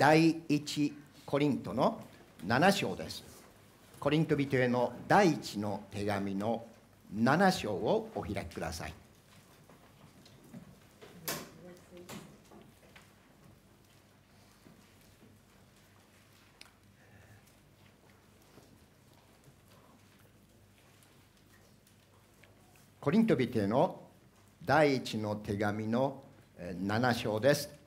第一コリントの7章です。コリント人への第一の手紙の7章をお開きください。コリント人への第一の手紙の7章です。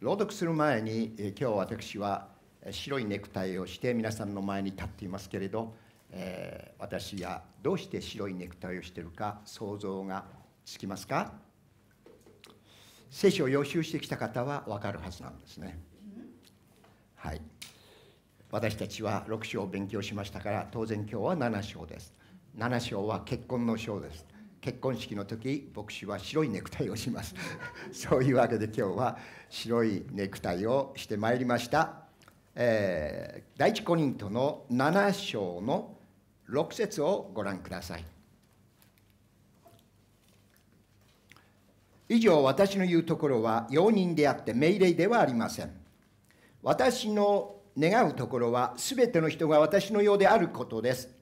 朗読する前に、え今日私は白いネクタイをして皆さんの前に立っていますけれど、えー、私がどうして白いネクタイをしているか想像がつきますか聖書を予習してきた方は分かるはずなんですね。はい、私たちは6章を勉強しましたから当然今日は7章です。7章は結婚の章です。結婚式の時牧師は白いネクタイをします そういうわけで今日は白いネクタイをしてまいりました、えー、第一コリントの7章の6節をご覧ください以上私の言うところは容認であって命令ではありません私の願うところは全ての人が私のようであることです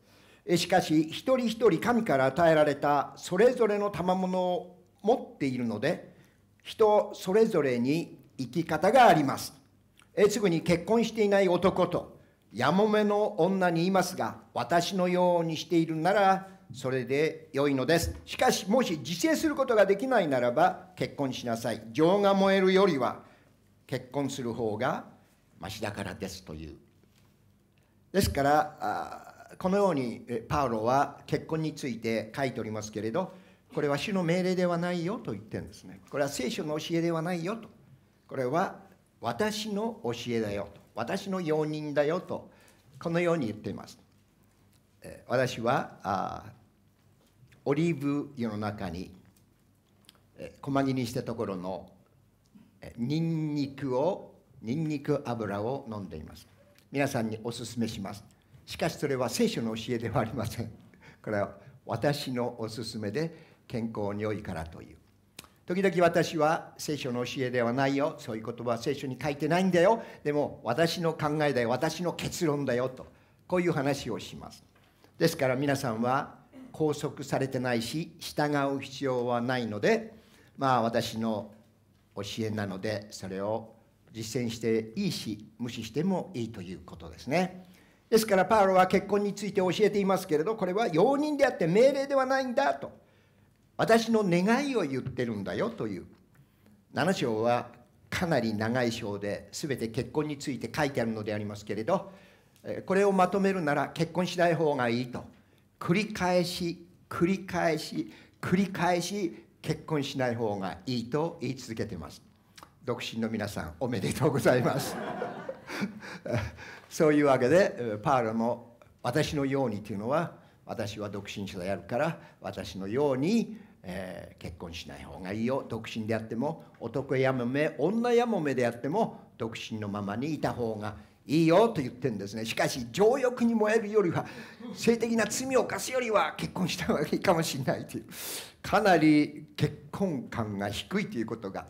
しかし一人一人神から与えられたそれぞれの賜物を持っているので人それぞれに生き方がありますえすぐに結婚していない男とやもめの女に言いますが私のようにしているならそれで良いのですしかしもし自制することができないならば結婚しなさい情が燃えるよりは結婚する方がましだからですというですからこのようにパウロは結婚について書いておりますけれどこれは主の命令ではないよと言ってるんですねこれは聖書の教えではないよとこれは私の教えだよと私の容認だよとこのように言っています私はオリーブ油の中に細切りにしたところのニンニクをニンニク油を飲んでいます皆さんにおすすめしますしかしそれは聖書の教えではありませんこれは私のおすすめで健康に良いからという時々私は聖書の教えではないよそういう言葉は聖書に書いてないんだよでも私の考えだよ私の結論だよとこういう話をしますですから皆さんは拘束されてないし従う必要はないのでまあ私の教えなのでそれを実践していいし無視してもいいということですね。ですからパウロは結婚について教えていますけれどこれは容認であって命令ではないんだと私の願いを言ってるんだよという7章はかなり長い章で全て結婚について書いてあるのでありますけれどこれをまとめるなら結婚しない方がいいと繰り返し繰り返し繰り返し結婚しない方がいいと言い続けてます独身の皆さんおめでとうございます そういうわけでパウロも私のようにというのは私は独身者であるから私のように、えー、結婚しない方がいいよ独身であっても男やもめ女やもめであっても独身のままにいた方がいいよと言ってるんですねしかし情欲に燃えるよりは性的な罪を犯すよりは結婚した方がいいかもしれないというかなり結婚感が低いということが、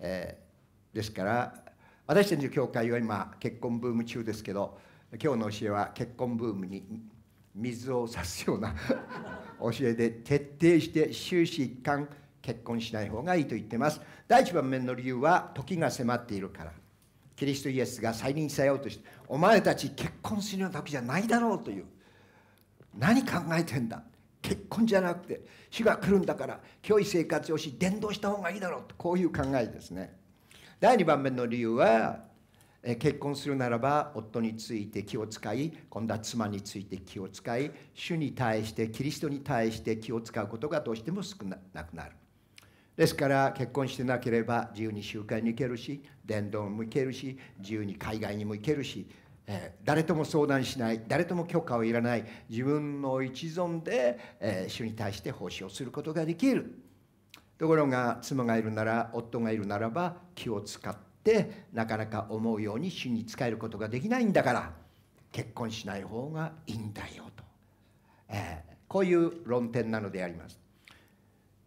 えー、ですから私たちの教会は今結婚ブーム中ですけど今日の教えは結婚ブームに水を差すような 教えで徹底して終始一貫結婚しない方がいいと言ってます第一番目の理由は時が迫っているからキリストイエスが再臨さようとしてお前たち結婚するような時じゃないだろうという何考えてんだ結婚じゃなくて主が来るんだから教育生活をし伝道した方がいいだろうとこういう考えですね第2番目の理由は結婚するならば夫について気を使い今度は妻について気を使い主に対してキリストに対して気を使うことがどうしても少なくなるですから結婚してなければ自由に集会に行けるし伝道も行けるし自由に海外にも行けるし、えー、誰とも相談しない誰とも許可をいらない自分の一存で、えー、主に対して奉仕をすることができるところが妻がいるなら夫がいるならば気を使ってなかなか思うように主に仕えることができないんだから結婚しない方がいいんだよと、えー、こういう論点なのであります、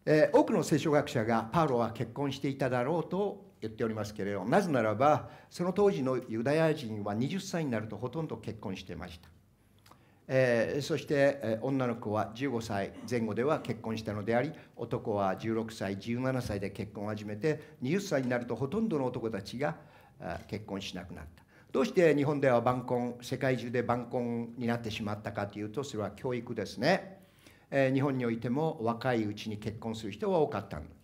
えー、多くの聖書学者がパウロは結婚していただろうと言っておりますけれどなぜならばその当時のユダヤ人は20歳になるとほとんど結婚してましたえー、そして、えー、女の子は15歳前後では結婚したのであり男は16歳17歳で結婚を始めて20歳になるとほとんどの男たちが結婚しなくなったどうして日本では晩婚世界中で晩婚になってしまったかというとそれは教育ですね、えー、日本においても若いうちに結婚する人は多かったんです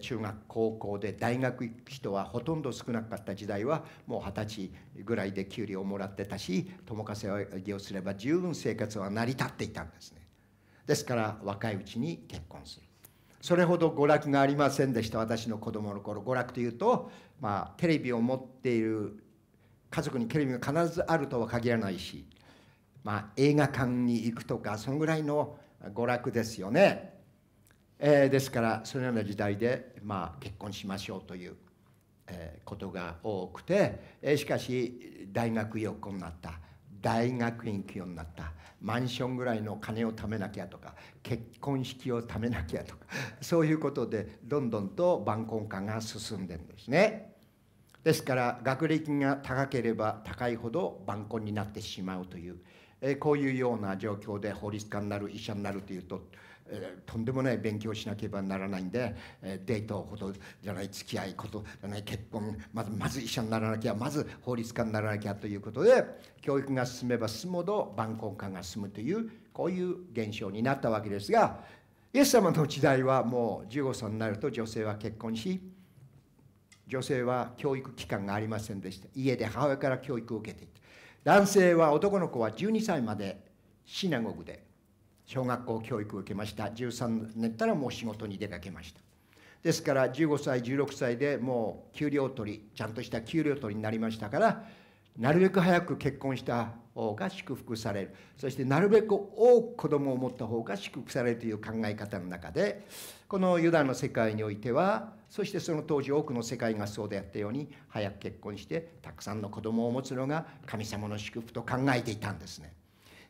中学高校で大学行く人はほとんど少なかった時代はもう二十歳ぐらいで給料をもらってたし友稼ぎをすれば十分生活は成り立っていたんですねですから若いうちに結婚するそれほど娯楽がありませんでした私の子供の頃娯楽というとまあテレビを持っている家族にテレビが必ずあるとは限らないしまあ映画館に行くとかそのぐらいの娯楽ですよねえー、ですからそのような時代で、まあ、結婚しましょうという、えー、ことが多くて、えー、しかし大学横になった大学院気になったマンションぐらいの金を貯めなきゃとか結婚式を貯めなきゃとかそういうことでどんどんと晩婚化が進んでるんですね。ですから学歴が高ければ高いほど晩婚になってしまうという、えー、こういうような状況で法律家になる医者になるというとえー、とんでもない勉強しなければならないんで、えー、デートことじゃない付き合いことじゃない結婚まずまず医者にならなきゃまず法律家にならなきゃということで教育が進めば進むほど晩婚化が進むというこういう現象になったわけですがイエス様の時代はもう15歳になると女性は結婚し女性は教育機関がありませんでした家で母親から教育を受けていた男性は男の子は12歳までシナゴグで小学校教育を受けました13年ったらもう仕事に出かけましたですから15歳16歳でもう給料取りちゃんとした給料取りになりましたからなるべく早く結婚した方が祝福されるそしてなるべく多く子供を持った方が祝福されるという考え方の中でこのユダの世界においてはそしてその当時多くの世界がそうであったように早く結婚してたくさんの子供を持つのが神様の祝福と考えていたんですね。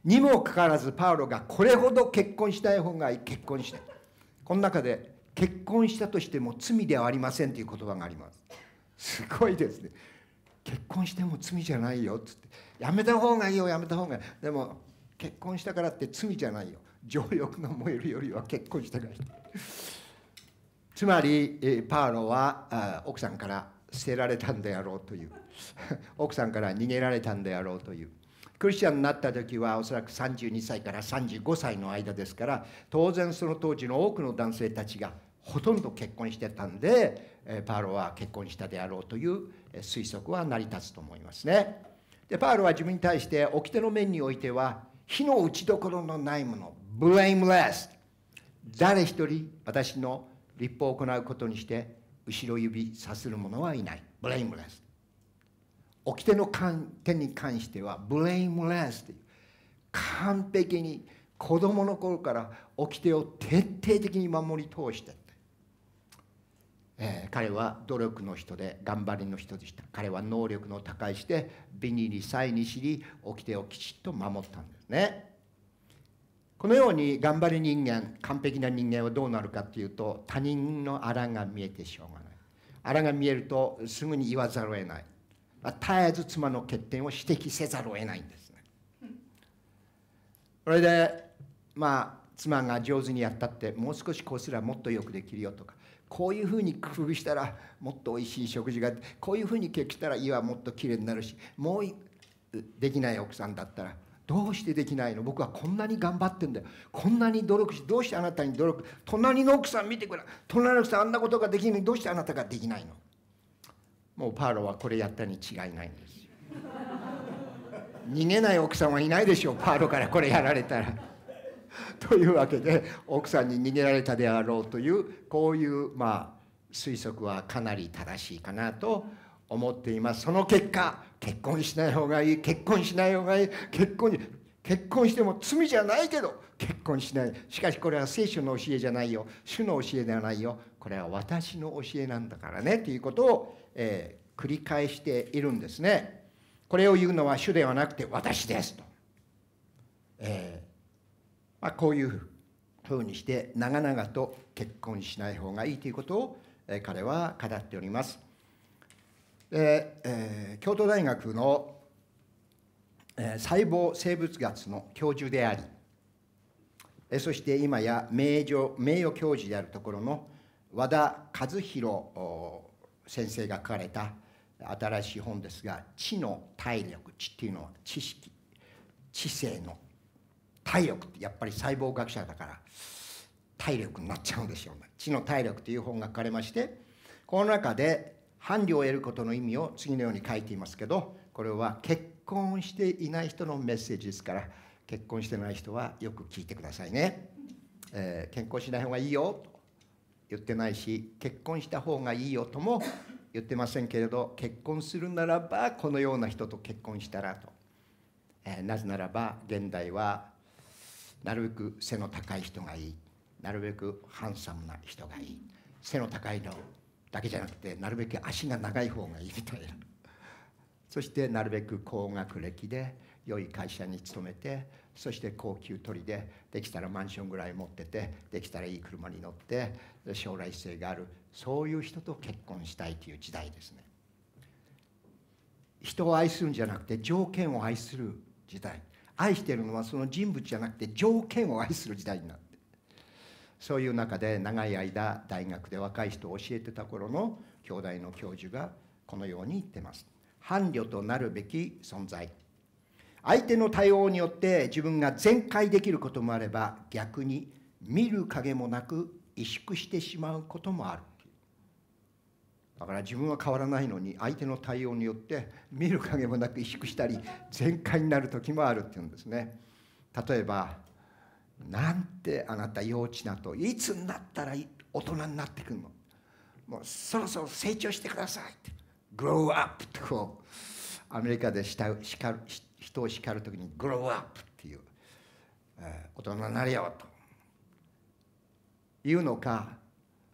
にもかかわらずパウロがこれほど結婚したい方が結婚したこの中で結婚したとしても罪ではありませんという言葉がありますすごいですね結婚しても罪じゃないよっつってやめた方がいいよやめた方がいいでも結婚したからって罪じゃないよ情欲の燃えるよりは結婚したからつまりパウロは奥さんから捨てられたんであろうという奥さんから逃げられたんであろうというクリスチャンになった時はおそらく32歳から35歳の間ですから当然その当時の多くの男性たちがほとんど結婚してたんでパウロは結婚したであろうという推測は成り立つと思いますね。でパウロは自分に対して掟の面においては火の打ちどころのないものブレイムレス誰一人私の立法を行うことにして後ろ指さする者はいないブレイムレス掟の点に関してはブレイムレスという完璧に子供の頃から掟を徹底的に守り通してえー、彼は努力の人で頑張りの人でした彼は能力の高いしてールサイに知り掟をきちっと守ったんですねこのように頑張り人間完璧な人間はどうなるかっていうと他人の荒が見えてしょうがない荒が見えるとすぐに言わざるを得ない絶えず妻の欠点を指摘せざるを得ないんですね。それでまあ妻が上手にやったってもう少しこうすればもっとよくできるよとかこういうふうに工夫したらもっとおいしい食事がこういうふうに結ーしたら家はもっときれいになるしもうできない奥さんだったらどうしてできないの僕はこんなに頑張ってんだよこんなに努力しどうしてあなたに努力隣の奥さん見てくれ隣の奥さんあんなことができるのにどうしてあなたができないのもうパウロはこれやったに違いないんですよ逃げない奥さんはいないでしょうパウロからこれやられたら というわけで奥さんに逃げられたであろうというこういうまあ推測はかなり正しいかなと思っていますその結果結婚しない方がいい結婚しない方がいい結婚結婚しても罪じゃないけど結婚しないしかしこれは聖書の教えじゃないよ主の教えではないよこれは私の教えなんだからねということをえー、繰り返しているんですね。これを言うのは主ではなくて私ですと。えー、まあ、こういうふうにして長々と結婚しない方がいいということを、え彼は語っております。えー、京都大学の、えー、細胞生物学の教授であり、えそして今や名誉名誉教授であるところの和田和弘先生が書かれた新しい本ですが知の体力知っていうのは知識知性の体力ってやっぱり細胞学者だから体力になっちゃうんでしょうね知の体力という本が書かれましてこの中で伴侶を得ることの意味を次のように書いていますけどこれは結婚していない人のメッセージですから結婚してない人はよく聞いてくださいね、えー、健康しない方がいいよ言ってないし結婚した方がいいよとも言ってませんけれど結婚するならばこのような人と結婚したらと、えー、なぜならば現代はなるべく背の高い人がいいなるべくハンサムな人がいい背の高いのだけじゃなくてなるべく足が長い方がいいみたいなそしてなるべく高学歴で良い会社に勤めてそして高級取りでできたらマンションぐらい持っててできたらいい車に乗って将来性があるそういう人と結婚したいという時代ですね人を愛するんじゃなくて条件を愛する時代愛してるのはその人物じゃなくて条件を愛する時代になってそういう中で長い間大学で若い人を教えてた頃の兄弟の教授がこのように言ってます伴侶となるべき存在相手の対応によって自分が全開できることもあれば逆に見る影もなく萎縮してしまうこともあるだから自分は変わらないのに相手の対応によって見る影もなく萎縮したり全開になる時もあるっていうんですね例えば「なんてあなた幼稚な」と「いつになったら大人になってくるの」「もうそろそろ成長してください」って「グローアップ」ってこうアメリカでした叱る人を叱る時に「グローブアップ」っていう、えー、大人になれよと言うのか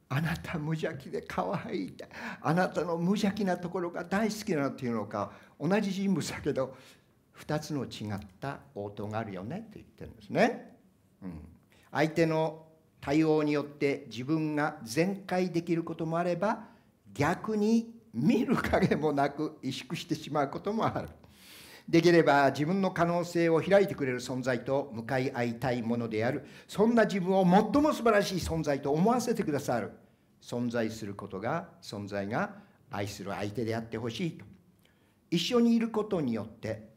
あなた無邪気で可愛いあなたの無邪気なところが大好きなっていうのか同じ人物だけど2つの違った応答があるよねって言ってるんですね。うん、相手の対応によって自分が全開できることもあれば逆に見る影もなく萎縮してしまうこともある。できれば自分の可能性を開いてくれる存在と向かい合いたいものであるそんな自分を最も素晴らしい存在と思わせてくださる存在することが存在が愛する相手であってほしいと一緒にいることによって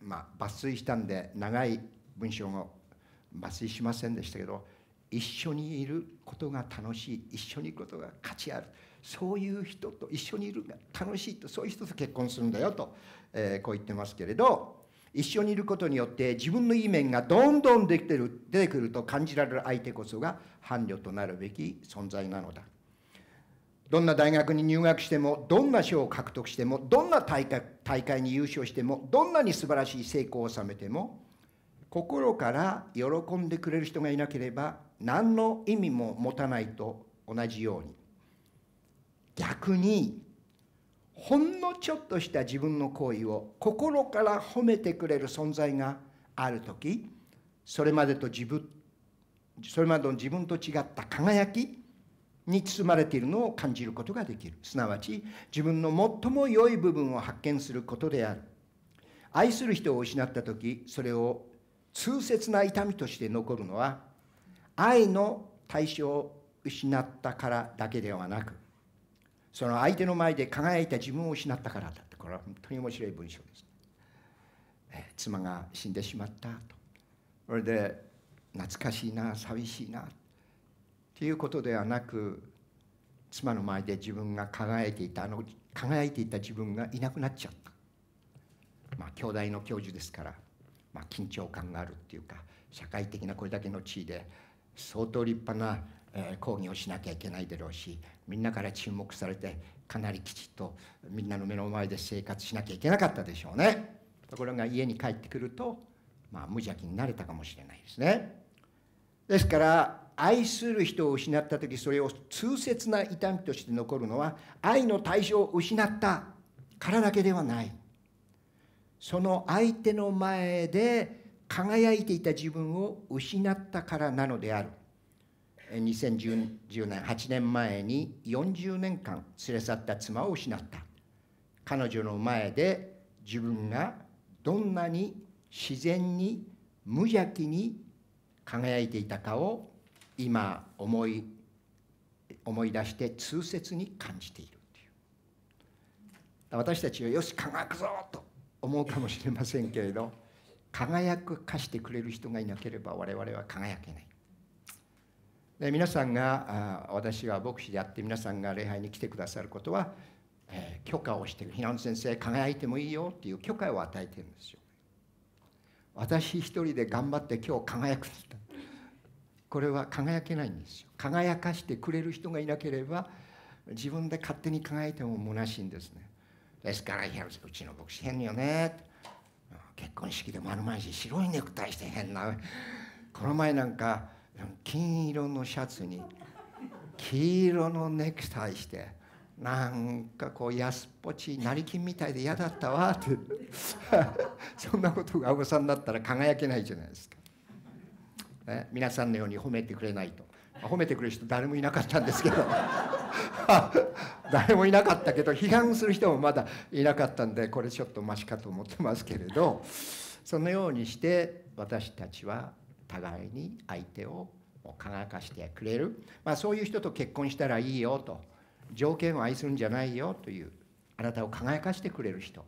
まあ抜粋したんで長い文章を抜粋しませんでしたけど一緒にいることが楽しい一緒にいることが価値ある。そういう人と一緒にいるが楽しいとそういう人と結婚するんだよと、えー、こう言ってますけれど一緒にいることによって自分のいい面がどんどんできてる出てくると感じられる相手こそが伴侶となるべき存在なのだどんな大学に入学してもどんな賞を獲得してもどんな大会大会に優勝してもどんなに素晴らしい成功を収めても心から喜んでくれる人がいなければ何の意味も持たないと同じように逆にほんのちょっとした自分の行為を心から褒めてくれる存在がある時それまでと自分それまでの自分と違った輝きに包まれているのを感じることができるすなわち自分の最も良い部分を発見することである愛する人を失った時それを痛切な痛みとして残るのは愛の対象を失ったからだけではなくその相手の前で輝いた自分を失ったからだってこれは本当に面白い文章です、ね、妻が死んでしまったとそれで懐かしいな寂しいなっていうことではなく妻の前で自分が輝いていたあの輝いていた自分がいなくなっちゃったまあ兄弟の教授ですから、まあ、緊張感があるっていうか社会的なこれだけの地位で相当立派な、え講義をしなきゃいけないだろうしみんなから注目されてかなりきちっとみんなの目の前で生活しなきゃいけなかったでしょうねところが家に帰ってくると、まあ、無邪気になれたかもしれないですねですから愛する人を失った時それを痛切な痛みとして残るのは愛の対象を失ったからだけではないその相手の前で輝いていた自分を失ったからなのである2010年8年前に40年間連れ去った妻を失った彼女の前で自分がどんなに自然に無邪気に輝いていたかを今思い思い出して痛切に感じている私たちはよし輝くぞと思うかもしれませんけれど輝く化してくれる人がいなければ我々は輝けないで皆さんが私が牧師であって皆さんが礼拝に来てくださることは、えー、許可をして平野先生輝いてもいいよっていう許可を与えてるんですよ。私一人で頑張って今日輝くこれは輝けないんですよ輝かしてくれる人がいなければ自分で勝手に輝いても虚しいんですねですからうちの牧師変よね結婚式でるまいし白いネクタイして変なこの前なんか金色のシャツに黄色のネクタイしてなんかこう安っぽち成金みたいで嫌だったわって そんなことがおさんだったら輝けないじゃないですか、ね、皆さんのように褒めてくれないと褒めてくれる人誰もいなかったんですけど 誰もいなかったけど批判する人もまだいなかったんでこれちょっとマシかと思ってますけれどそのようにして私たちは互いに相手を輝かしてくれる、まあ、そういう人と結婚したらいいよと条件を愛するんじゃないよというあなたを輝かしてくれる人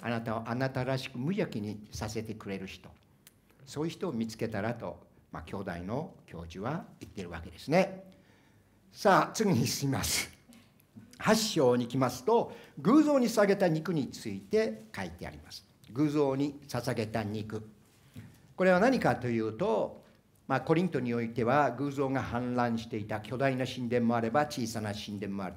あなたをあなたらしく無邪気にさせてくれる人そういう人を見つけたらと、まあ、兄弟の教授は言ってるわけですねさあ次に進みます8章に来ますと偶像に捧げた肉について書いてあります偶像に捧げた肉これは何かというと、まあ、コリントにおいては偶像が氾濫していた巨大な神殿もあれば小さな神殿もあ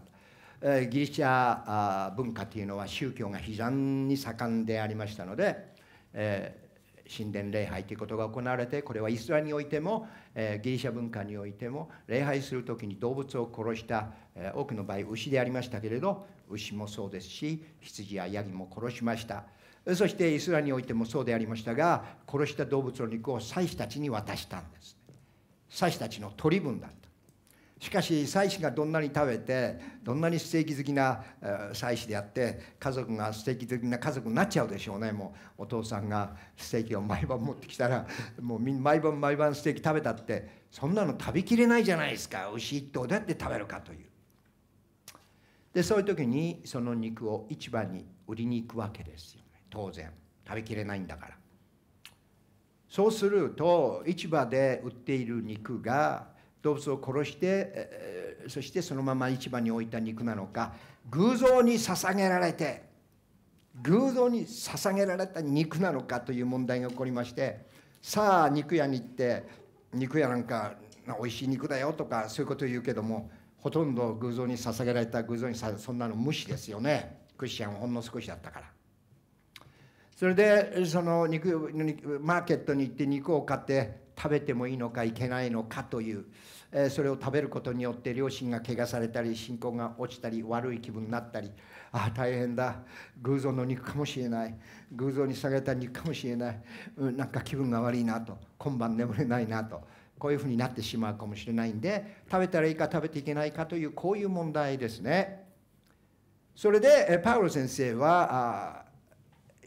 る。ギリシャ文化というのは宗教が非常に盛んでありましたので、えー、神殿礼拝ということが行われてこれはイスラエルにおいても、えー、ギリシャ文化においても礼拝する時に動物を殺した、えー、多くの場合牛でありましたけれど牛もそうですし羊やヤギも殺しました。そしてイスラにおいてもそうでありましたが殺した動物の肉を祭司たちに渡したんです祭司たちの取り分だったしかし祭司がどんなに食べてどんなにステーキ好きな祭司であって家族がステーキ好きな家族になっちゃうでしょうねもうお父さんがステーキを毎晩持ってきたらもう毎晩毎晩ステーキ食べたってそんなの食べきれないじゃないですか牛一頭どうやって食べるかというでそういう時にその肉を市場に売りに行くわけですよ当然食べきれないんだからそうすると市場で売っている肉が動物を殺してそしてそのまま市場に置いた肉なのか偶像に捧げられて偶像に捧げられた肉なのかという問題が起こりましてさあ肉屋に行って肉屋なんか美味しい肉だよとかそういうことを言うけどもほとんど偶像に捧げられた偶像にさそんなの無視ですよねクリスチャンほんの少しだったからそれでその肉マーケットに行って肉を買って食べてもいいのかいけないのかという、えそれを食べることによって両親が怪我されたり信仰が落ちたり悪い気分になったりああ大変だ偶像の肉かもしれない偶像に下げた肉かもしれない、うん、なんか気分が悪いなと今晩眠れないなとこういうふうになってしまうかもしれないんで食べたらいいか食べていけないかというこういう問題ですね。それでパウロ先生は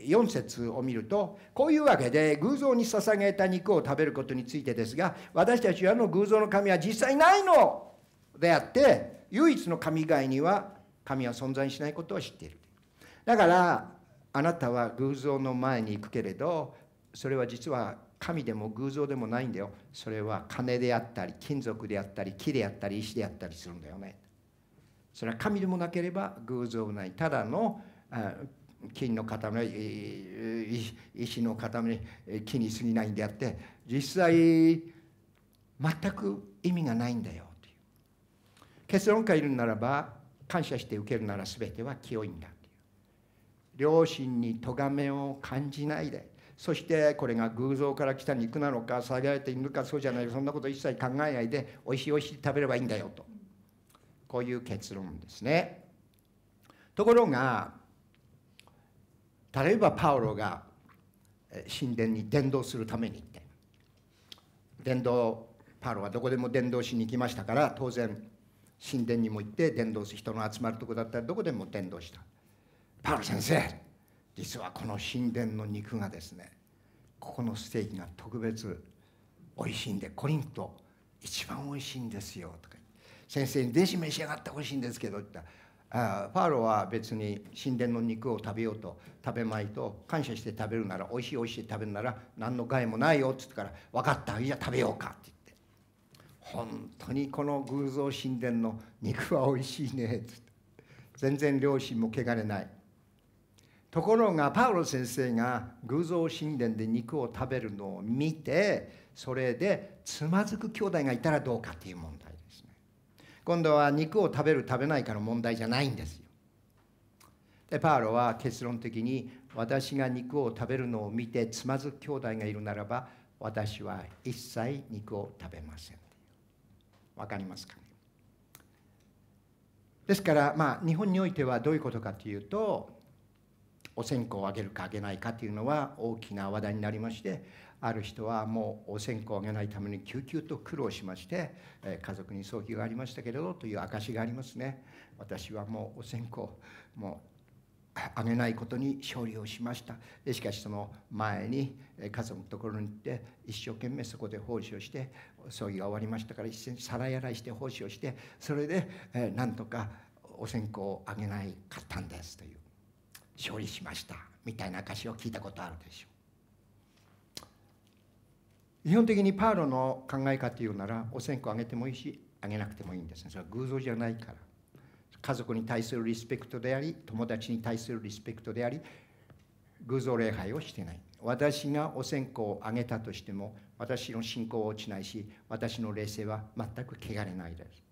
4節を見るとこういうわけで偶像に捧げた肉を食べることについてですが私たちはの偶像の神は実際ないのであって唯一の神以外には神は存在しないことを知っているだからあなたは偶像の前に行くけれどそれは実は神でも偶像でもないんだよそれは金であったり金属であったり木であったり石であったりするんだよねそれは神でもなければ偶像ないただの金の塊石の塊木に過ぎないんであって実際全く意味がないんだよという結論から言うならば感謝して受けるなら全ては清いんだという両親に咎めを感じないでそしてこれが偶像から来た肉なのか下げられているかそうじゃないそんなこと一切考えないでおいしいおいしい食べればいいんだよとこういう結論ですねところが例えばパウロが神殿に伝道するために行って伝道パウロはどこでも伝道しに行きましたから当然神殿にも行って伝道する人の集まるとこだったらどこでも伝道したパウロ先生実はこの神殿の肉がですねここのステーキが特別美味しいんでコリント一番美味しいんですよとか先生に弟子召し上がってほしいんですけどって言ったらあファーロは別に神殿の肉を食べようと食べまいと感謝して食べるならおいしいおいしい食べるなら何の害もないよっつってから分かったじゃあ食べようかって言って本当にこの偶像神殿の肉はおいしいねっつって全然両親も汚れないところがパウロ先生が偶像神殿で肉を食べるのを見てそれでつまずく兄弟がいたらどうかっていう問題今度は肉を食べる食べないかの問題じゃないんですよ。でパウロは結論的に私が肉を食べるのを見てつまずく兄弟がいるならば私は一切肉を食べません。わかりますかねですからまあ日本においてはどういうことかというとお線香をあげるかあげないかというのは大きな話題になりましてある人はもうお線香をあげないために救急と苦労しまして、え家族に葬儀がありましたけれどという証がありますね私はもうお線香もうあげないことに勝利をしましたしかしその前に家族のところに行って一生懸命そこで奉仕をして葬儀が終わりましたから一斉に皿洗いして奉仕をしてそれで、えなんとかお線香をあげないかったんですという勝利しましたみたいな証を聞いたことあるでしょう基本的にパウロの考え方言うならお線香あげてもいいしあげなくてもいいんですねそれは偶像じゃないから家族に対するリスペクトであり友達に対するリスペクトであり偶像礼拝をしてない私がお線香をあげたとしても私の信仰は落ちないし私の霊性は全く汚れないです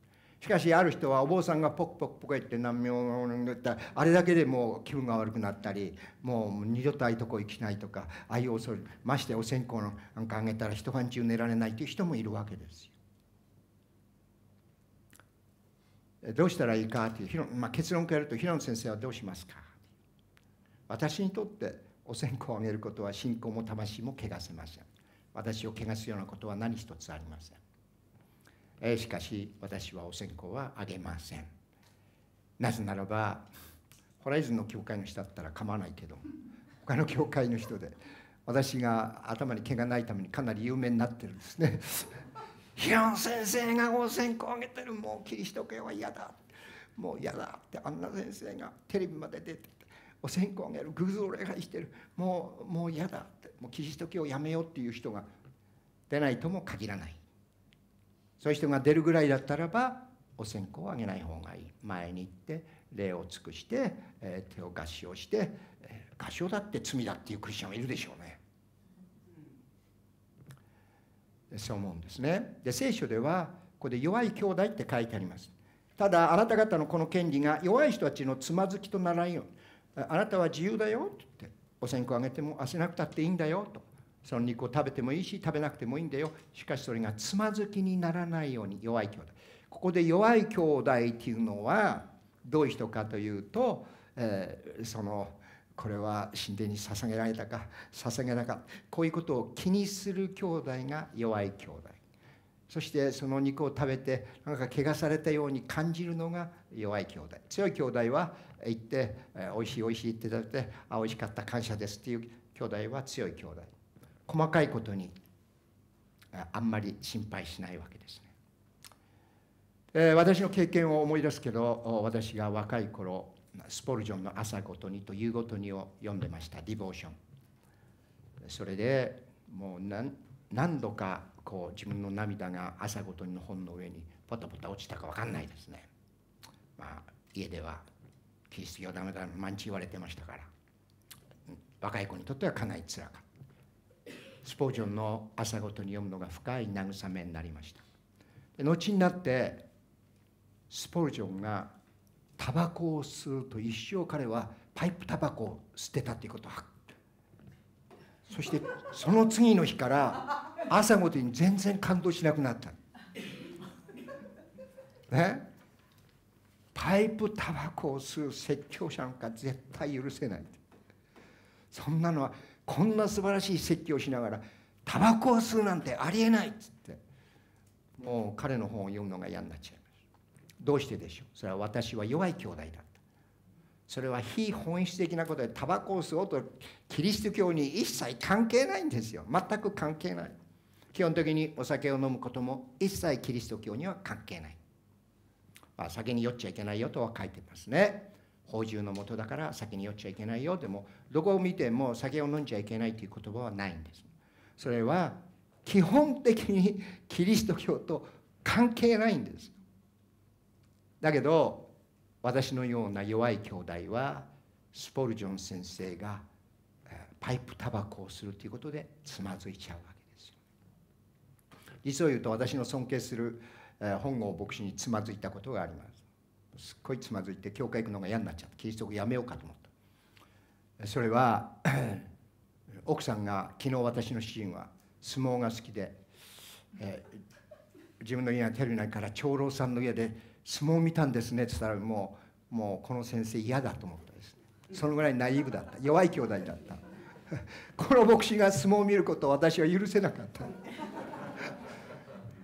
しかしある人はお坊さんがポクポクポクって難病を言ったあれだけでもう気分が悪くなったりもう二度とああいうとこ行きないとかああいう恐れましてお線香なんかあげたら一晩中寝られないという人もいるわけですよ。どうしたらいいかという、まあ、結論を変えると平野先生はどうしますか私にとってお線香をあげることは信仰も魂も汚せません。私を汚すようなことは何一つありません。えしかし私はお線香はあげませんなぜならばホライズンの教会の人だったら構わないけど他の教会の人で私が頭に毛がないためにかなり有名になってるんですね平野先生がお線香あげてるもうキリスト教は嫌だもう嫌だってあんな先生がテレビまで出ててお線香あげる偶像礼拝してるもうもう嫌だってもうキリスト教をやめようっていう人が出ないとも限らないそういう人が出るぐらいだったらばお線香をあげない方がいい前に行って礼を尽くして、えー、手を合唱して、えー、合唱だって罪だっていうクリスチャンもいるでしょうね。そう思うんですね。で聖書ではここで弱い兄弟って書いてあります。ただあなた方のこの権利が弱い人たちのつまずきとならんようにあなたは自由だよって言ってお線香をあげても焦らなくたっていいんだよとその肉を食べてもいいし食べなくてもいいんだよしかしそれがつまずきにならないように弱い兄弟ここで弱い兄弟っていうのはどういう人かというと、えー、そのこれは神殿に捧げられたか捧げなかったこういうことを気にする兄弟が弱い兄弟そしてその肉を食べてなんか怪我されたように感じるのが弱い兄弟強い兄弟は行って「おいしいおいしい」って食べて「あおいしかった感謝です」っていう兄弟は強い兄弟細かいことにあんまり心配しないわけですね。えー、私の経験を思い出すけど私が若い頃スポルジョンの朝ごとにと夕ごとにを読んでましたディボーションそれでもう何何度かこう自分の涙が朝ごとにの本の上にポタポタ落ちたか分かんないですねまあ家ではキリスト教ダメだ毎日言われてましたから若い子にとってはかなりつらかったスポージョンの朝ごとに読むのが深い慰めになりました後になってスポルジョンがタバコを吸うと一生彼はパイプタバコを捨てたということそしてその次の日から朝ごとに全然感動しなくなった。ねパイプタバコを吸う説教者なんか絶対許せないそんなのはこんな素晴らしい説教をしながらタバコを吸うなんてありえないっつってもう彼の本を読むのが嫌になっちゃいますどうしてでしょうそれは私は弱い兄弟だったそれは非本質的なことでタバコを吸おうとキリスト教に一切関係ないんですよ全く関係ない基本的にお酒を飲むことも一切キリスト教には関係ない、まあ、酒に酔っちゃいけないよとは書いてますね法獣のもとだから酒に酔っちゃいけないよでもどこを見ても酒を飲んじゃいけないという言葉はないんですそれは基本的にキリスト教と関係ないんですだけど私のような弱い兄弟はスポルジョン先生がパイプタバコをするということでつまずいちゃうわけですよ実を言うと私の尊敬する本郷牧師につまずいたことがありますすっごいつまずいて教会行くのが嫌になっちゃってキリスト教やめようかと思ったそれは 奥さんが昨日私の主人は相撲が好きで、えー、自分の家がテレビないから長老さんの家で相撲見たんですねって言ったらもうもうこの先生嫌だと思ったですそのぐらいナイーブだった弱い兄弟だった この牧師が相撲を見ることを私は許せなかった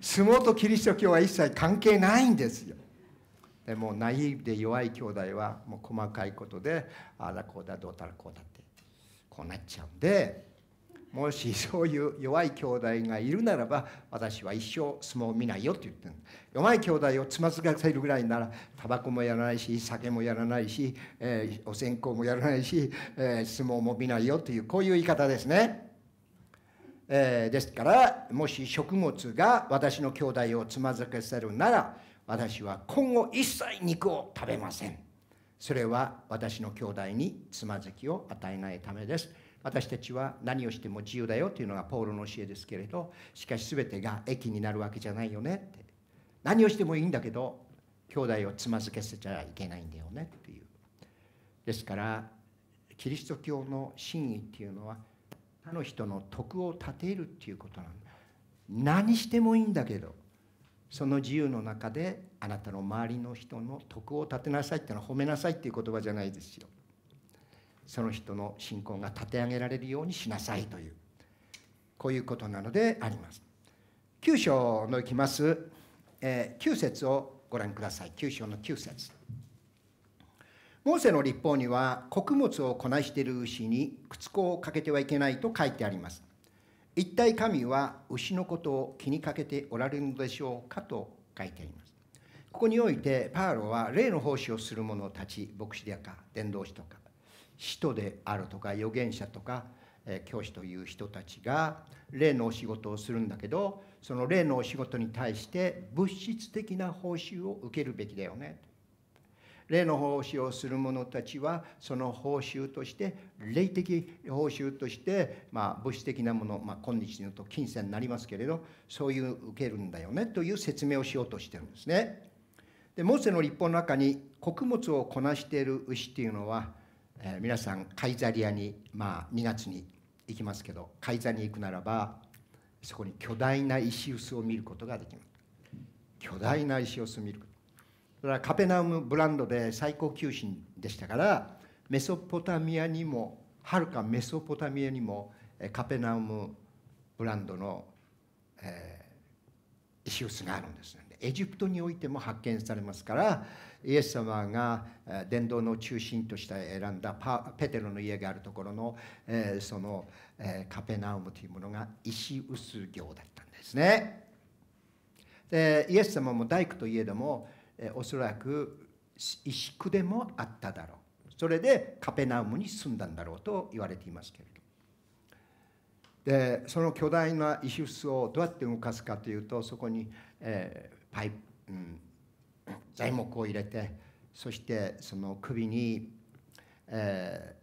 相撲とキリスト教は一切関係ないんですよもうナイーブで弱い兄弟はもう細かいことであらこうだどうたらこうだってこうなっちゃうんでもしそういう弱い兄弟がいるならば私は一生相撲を見ないよって言ってる弱い兄弟をつまずかせるぐらいならタバコもやらないし酒もやらないし、えー、お線香もやらないし、えー、相撲も見ないよというこういう言い方ですね。えー、ですからもし食物が私の兄弟をつまずかせるなら私は今後一切肉を食べませんそれは私の兄弟につまずきを与えないためです私たちは何をしても自由だよというのがポールの教えですけれどしかし全てが益になるわけじゃないよねって何をしてもいいんだけど兄弟をつまずけせちゃいけないんだよねっていうですからキリスト教の真意っていうのは他の人の徳を立てるっていうことなんだ何してもいいんだけどその自由の中であなたの周りの人の徳を立てなさいっていうのは褒めなさいっていう言葉じゃないですよその人の信仰が立て上げられるようにしなさいというこういうことなのであります9章のいきます、えー、9節をご覧ください9章の9節モーセの立法には穀物をこなしている牛に靴子をかけてはいけないと書いてあります一体神は牛のことを気にかけておられるのでしょうかと書いています。ここにおいてパウロは霊の奉仕をする者たち牧師であるか伝道師とか使徒であるとか預言者とか教師という人たちが例のお仕事をするんだけどその例のお仕事に対して物質的な報酬を受けるべきだよね例の奉仕をする者たちはその報酬として霊的報酬として、まあ、物質的なもの、まあ、今日の言うと金銭になりますけれどそういう受けるんだよねという説明をしようとしてるんですね。でモーセの立法の中に穀物をこなしている牛っていうのは、えー、皆さんカイザリアに、まあ、2月に行きますけどカイザに行くならばそこに巨大な石臼を見ることができます。巨大な石臼を見ることそれはカペナウムブランドで最高級品でしたからメソポタミアにもはるかメソポタミアにもカペナウムブランドの、えー、石臼があるんですエジプトにおいても発見されますからイエス様が伝道の中心として選んだペテロの家があるところの、えー、その、えー、カペナウムというものが石臼業だったんですね。でイエス様も大工といえどもおそらく石工でもあっただろうそれでカペナウムに住んだんだろうと言われていますけれどでその巨大な石臼をどうやって動かすかというとそこに、えー、パイプ、うん、材木を入れてそしてその首に、え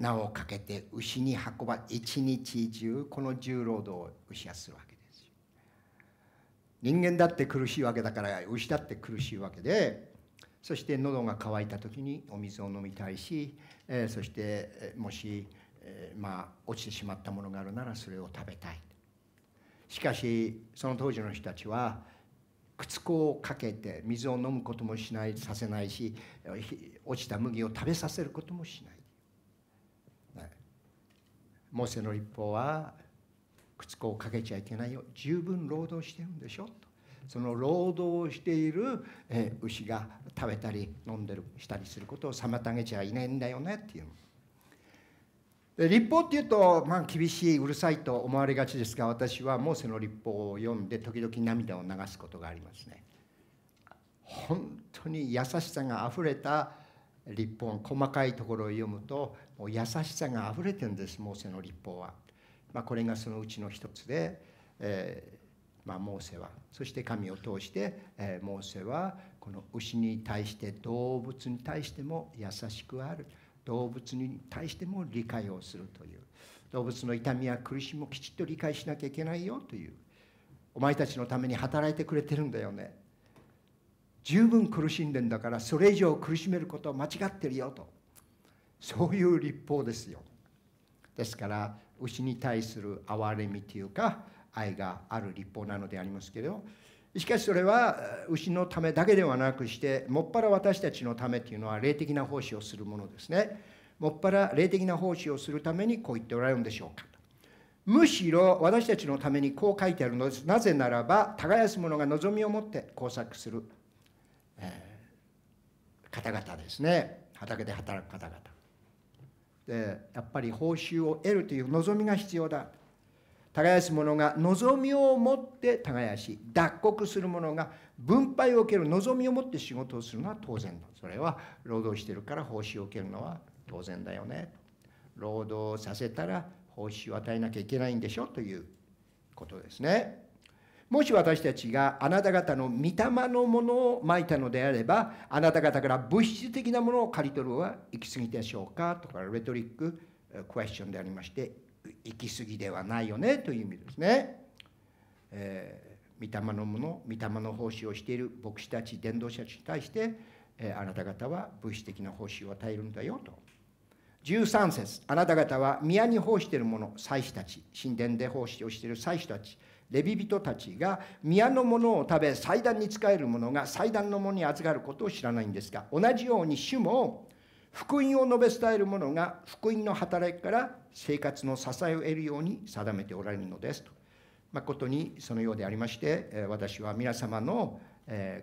ー、縄をかけて牛に運ば一日中この重労働を牛はするわけ人間だって苦しいわけだから牛だって苦しいわけでそして喉が渇いた時にお水を飲みたいし、えー、そしてもし、えー、まあ、落ちてしまったものがあるならそれを食べたいしかしその当時の人たちは靴子をかけて水を飲むこともしないさせないし落ちた麦を食べさせることもしない。モーセの立法は靴子をかけちゃいけないよ十分労働してるんでしょとその労働をしている、え牛が食べたり飲んでるしたりすることを妨げちゃいないんだよねっていうで立法っていうと、まあ、厳しいうるさいと思われがちですが私はモーセの立法を読んで時々涙を流すことがありますね。本当に優しさがあふれた立法細かいところを読むともう優しさがあふれてるんですモーセの立法は。まあ、これがそのうちの一つで、えー、まあ、モーセはそして神を通して、えー、モーセはこの牛に対して動物に対しても優しくある動物に対しても理解をするという動物の痛みや苦しみもきちっと理解しなきゃいけないよというお前たちのために働いてくれてるんだよね十分苦しんでんだからそれ以上苦しめることは間違ってるよとそういう立法ですよですから牛に対する憐れみというか愛がある立法なのでありますけれどしかしそれは牛のためだけではなくしてもっぱら私たちのためというのは霊的な奉仕をするものですねもっぱら霊的な奉仕をするためにこう言っておられるんでしょうかむしろ私たちのためにこう書いてあるのですなぜならば耕す者が望みを持って工作する、えー、方々ですね畑で働く方々ってやっぱり報酬を得るという望みが必要だ耕す者が望みを持って耕し脱穀する者が分配を受ける望みを持って仕事をするのは当然だそれは労働してるから報酬を受けるのは当然だよね労働させたら報酬を与えなきゃいけないんでしょということですねもし私たちがあなた方の御霊のものをまいたのであれば、あなた方から物質的なものを刈り取るは行き過ぎでしょうかとか、レトリッククエスチョンでありまして、行き過ぎではないよねという意味ですね。えー、御霊のもの、御霊の奉仕をしている牧師たち、伝道者たちに対して、えー、あなた方は物質的な奉仕を与えるんだよと。13節あなた方は宮に奉しているの、祭司たち、神殿で奉仕をしている祭司たち、レビ人たちが宮のものを食べ祭壇に仕える者が祭壇のものに預かることを知らないんですが同じように主も福音を述べ伝える者が福音の働きから生活の支えを得るように定めておられるのですと。誠にそのようでありまして私は皆様の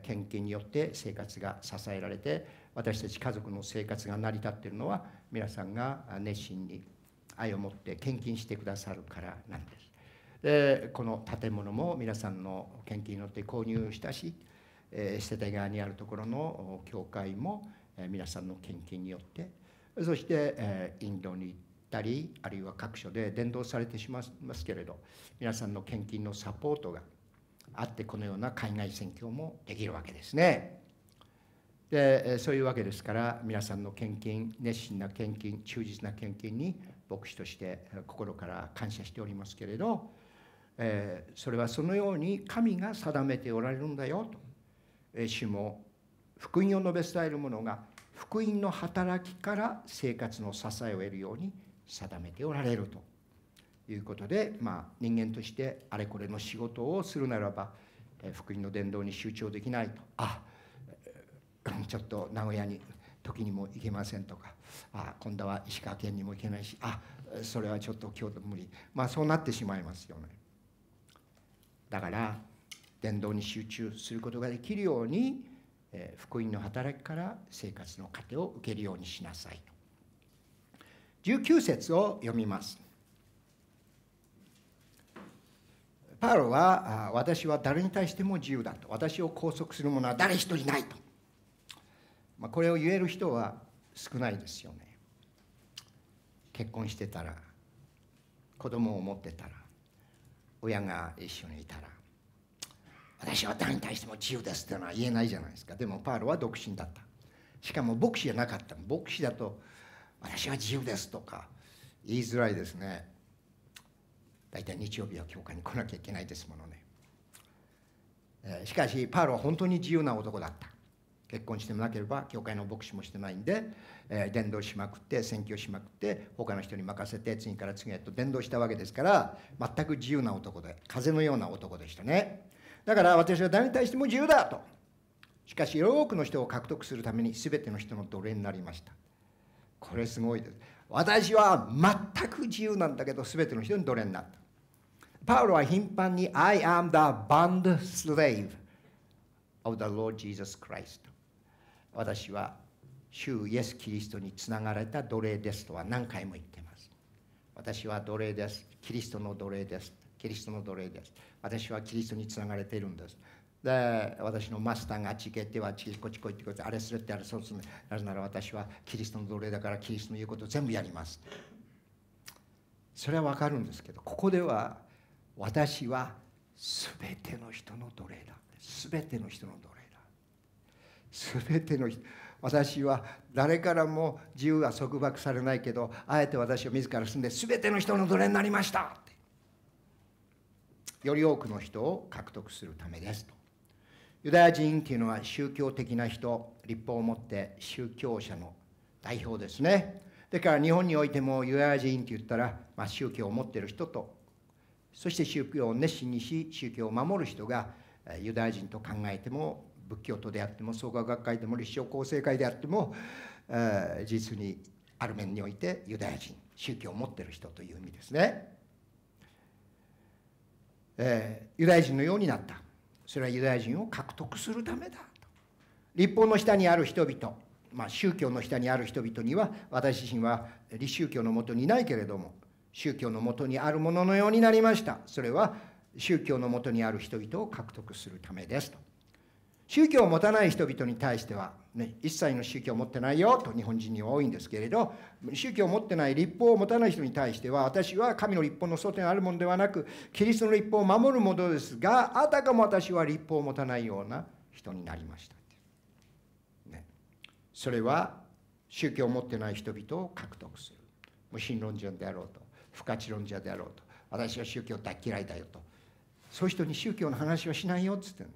献金によって生活が支えられて私たち家族の生活が成り立っているのは皆さんが熱心に愛を持って献金してくださるからなんです。でこの建物も皆さんの献金によって購入したし、えー、捨て側にあるところの教会も、えー、皆さんの献金によってそして、えー、インドに行ったりあるいは各所で伝道されてしまいますけれど皆さんの献金のサポートがあってこのような海外選挙もできるわけですね。でそういうわけですから皆さんの献金熱心な献金忠実な献金に牧師として心から感謝しておりますけれどえー、それはそのように神が定めておられるんだよと、えー、主も福音を述べ伝える者が福音の働きから生活の支えを得るように定めておられるということで、まあ、人間としてあれこれの仕事をするならば、えー、福音の伝道に集中できないとあ ちょっと名古屋に時にも行けませんとかあ今度は石川県にも行けないしあそれはちょっと京都無理まあそうなってしまいますよね。だから伝道に集中することができるように、福音の働きから生活の糧を受けるようにしなさい19節を読みますパウロは私は誰に対しても自由だと私を拘束する者は誰一人ないと、まあ、これを言える人は少ないですよね結婚してたら子供を持ってたら親が一緒にいたら私は誰に対しても自由ですっていうのは言えないじゃないですかでもパールは独身だったしかも牧師じゃなかった牧師だと私は自由ですとか言いづらいですね大体日曜日は教会に来なきゃいけないですものね、えしかしパールは本当に自由な男だった結婚してもなければ教会の牧師もしてないんで、えー、伝道しまくって宣教しまくって他の人に任せて次から次へと伝道したわけですから全く自由な男で風のような男でしたねだから私は誰に対しても自由だとしかし多くの人を獲得するために全ての人の奴隷になりましたこれすごいです私は全く自由なんだけど全ての人に奴隷になったパウロは頻繁に I am the bond slave of the Lord Jesus Christ 私は主イエス・キリストにつながれた奴隷ですとは何回も言ってます。私は奴隷です。キリストの奴隷です。キリストの奴隷です。私はキリストにつながれているんです。で、私のマスターがあっち行けてはあっちこっちこいってこと、あれするってあれそうするなぜなら私はキリストの奴隷だからキリストの言うことを全部やります。それはわかるんですけど、ここでは私は全ての人の奴隷だ。全ての人の奴隷。全ての私は誰からも自由は束縛されないけどあえて私を自ら住んで全ての人の奴隷になりましたってより多くの人を獲得するためですとユダヤ人っていうのは宗教的な人立法を持って宗教者の代表ですねだから日本においてもユダヤ人って言ったら、まあ、宗教を持ってる人とそして宗教を熱心にし宗教を守る人がユダヤ人と考えても仏教徒であっても創価学会でも立正厚生会であっても、えー、実にある面においてユダヤ人宗教を持ってる人という意味ですね、えー、ユダヤ人のようになったそれはユダヤ人を獲得するためだと立法の下にある人々まあ、宗教の下にある人々には私自身は立宗教のもとにいないけれども宗教のもとにあるもののようになりましたそれは宗教のもとにある人々を獲得するためですと宗教を持たない人々に対しては、ね、一切の宗教を持ってないよと日本人には多いんですけれど宗教を持ってない立法を持たない人に対しては私は神の立法の外にあるものではなくキリストの立法を守るものですがあたかも私は立法を持たないような人になりました、ね、それは宗教を持ってない人々を獲得する無神論者であろうと不可知論者であろうと私は宗教大嫌いだよとそういう人に宗教の話はしないよっつってん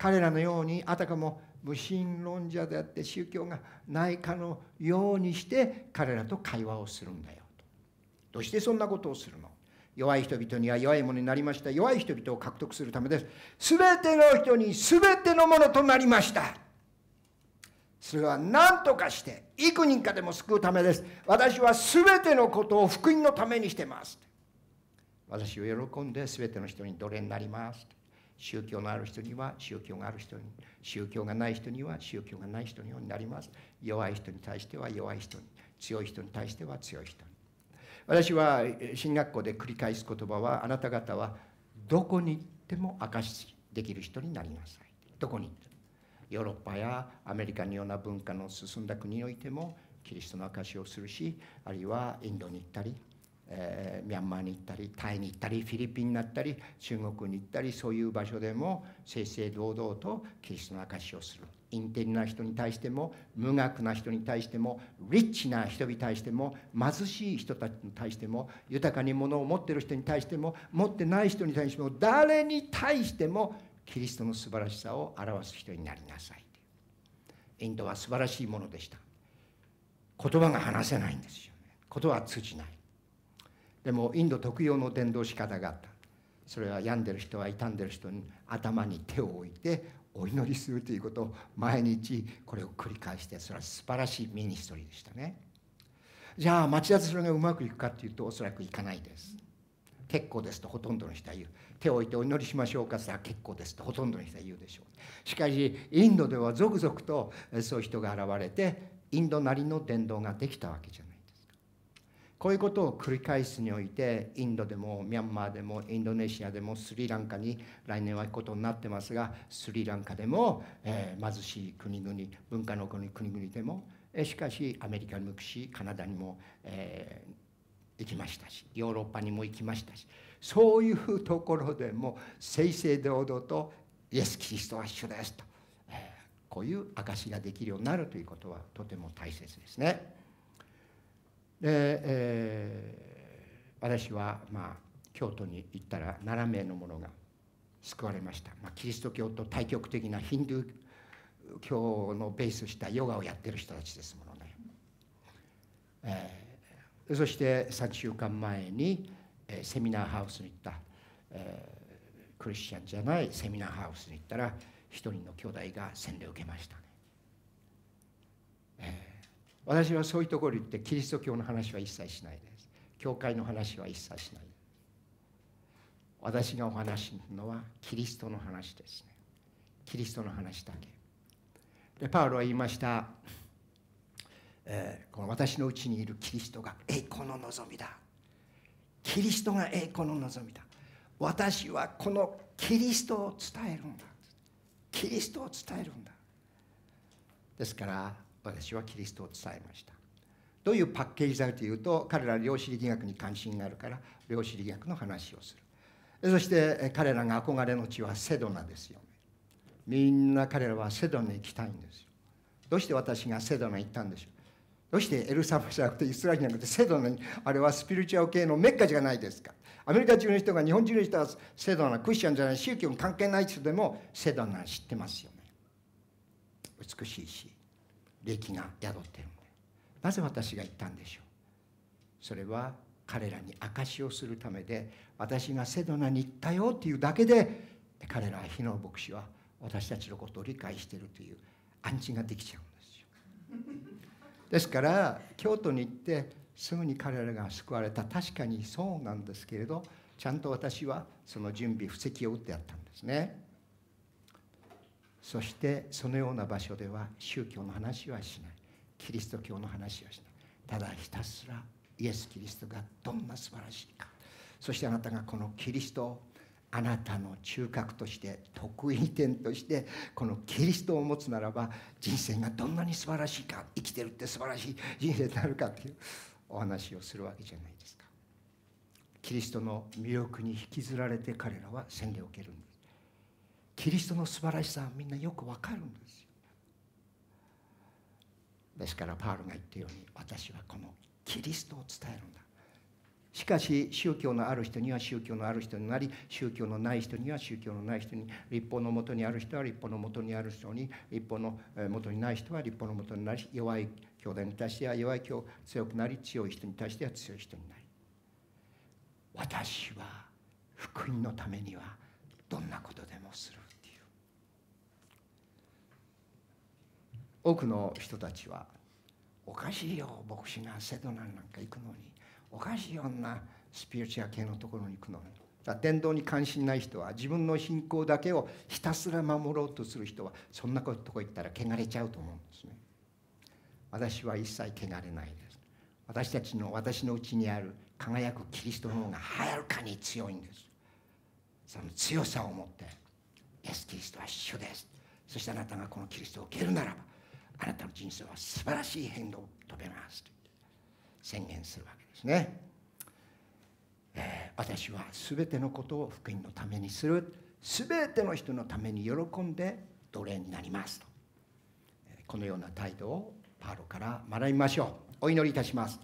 彼らのようにあたかも無神論者であって宗教がないかのようにして彼らと会話をするんだよと。どうしてそんなことをするの弱い人々には弱いものになりました。弱い人々を獲得するためです。すべての人にすべてのものとなりました。それは何とかして、幾人かでも救うためです。私はすべてのことを福音のためにしてます。私を喜んですべての人に奴隷になります。宗教のある人には宗教がある人に宗教がない人には宗教がない人になります弱い人に対しては弱い人に強い人に対しては強い人に私は進学校で繰り返す言葉はあなた方はどこに行っても証しできる人になりなさいどこに行ってもヨーロッパやアメリカのような文化の進んだ国においてもキリストの証しをするしあるいはインドに行ったりえー、ミャンマーに行ったりタイに行ったりフィリピンになったり中国に行ったりそういう場所でも正々堂々とキリストの証しをするインテリな人に対しても無学な人に対してもリッチな人に対しても貧しい人たちに対しても豊かに物を持ってる人に対しても持ってない人に対しても誰に対してもキリストの素晴らしさを表す人になりなさいインドは素晴らしいものでした言葉が話せないんですよね言葉は通じないでもインド特有の伝道仕方があったそれは病んでる人は傷んでる人に頭に手を置いてお祈りするということを毎日これを繰り返してそれは素晴らしいミニストリーでしたねじゃあ町田でそれがうまくいくかっていうとおそらくいかないです結構ですとほとんどの人は言う手を置いてお祈りしましょうかさ結構ですとほとんどの人は言うでしょうしかしインドでは続々とそういう人が現れてインドなりの伝道ができたわけじゃないこういうことを繰り返すにおいて、インドでもミャンマーでもインドネシアでもスリランカに来年は行くことになってますが、スリランカでも、えー、貧しい国々、文化の国々でも、えー、しかしアメリカにも行くし、カナダにも、えー、行きましたし、ヨーロッパにも行きましたし、そういうところでも正々堂々とイエス・キリストは主ですと、えー、こういう証ができるようになるということはとても大切ですね。えー、私は、まあ、京都に行ったら7名の者が救われました、まあ、キリスト教と対極的なヒンドゥー教のベースしたヨガをやってる人たちですものね、えー、そして3週間前に、えー、セミナーハウスに行った、えー、クリスチャンじゃないセミナーハウスに行ったら一人の兄弟が洗礼を受けましたね、えー私はそういうところに行ってキリスト教の話は一切しないです。教会の話は一切しない。私がお話しのはキリストの話ですね。キリストの話だけ。で、パウロは言いました。えー、この私のうちにいるキリストが栄光の望みだ。キリストが栄光の望みだ。私はこのキリストを伝えるんだ。キリストを伝えるんだ。ですから私はキリストを伝えましたどういうパッケージだあるというと彼ら量子力学に関心があるから量子力学の話をするそして彼らが憧れの地はセドナですよみんな彼らはセドナに行きたいんですよどうして私がセドナに行ったんでしょうどうしてエルサレムじゃなくてイスラエルじゃなくてセドナにあれはスピリチュアル系のメッカじゃないですかアメリカ中の人が日本中の人はセドナクッションじゃない宗教に関係ない人でもセドナ知ってますよね美しいし霊が宿っているのでなぜ私が言ったんでしょうそれは彼らに証しをするためで私がセドナに行ったよっていうだけで彼らは日野牧師は私たちのことを理解しているという暗示ができちゃうんですよ。ですから京都に行ってすぐに彼らが救われた確かにそうなんですけれどちゃんと私はその準備布石を打ってやったんですね。そしてそのような場所では宗教の話はしないキリスト教の話はしないただひたすらイエス・キリストがどんな素晴らしいかそしてあなたがこのキリストをあなたの中核として得意点としてこのキリストを持つならば人生がどんなに素晴らしいか生きてるって素晴らしい人生になるかっていうお話をするわけじゃないですかキリストの魅力に引きずられて彼らは洗礼を受けるんですキリストの素晴らしさはみんなよくわかるんですよですからパールが言ったように私はこのキリストを伝えるんだしかし宗教のある人には宗教のある人になり宗教のない人には宗教のない人に立法のもとにある人は立法のもとにある人に立法のもとにない人は立法のもとになり弱い兄弟に対しては弱い教強くなり強い人に対しては強い人になり私は福音のためにはどんなことでもする多くの人たちは「おかしいよ牧師がセドナなんか行くのにおかしいよなスピリチュア系のところに行くのに」だ伝道に関心ない人は自分の信仰だけをひたすら守ろうとする人はそんなことこ行ったら汚れちゃうと思うんですね。私は一切汚れないです。私たちの私のうちにある輝くキリストの方がはるかに強いんです。その強さを持って「イエス・キリストは主です」そしてあなたがこのキリストを受けるならばあなたの人生は素晴らしい変動を遂げますと宣言するわけですね、えー、私は全てのことを福音のためにする全ての人のために喜んで奴隷になりますとこのような態度をパウロから学びましょうお祈りいたします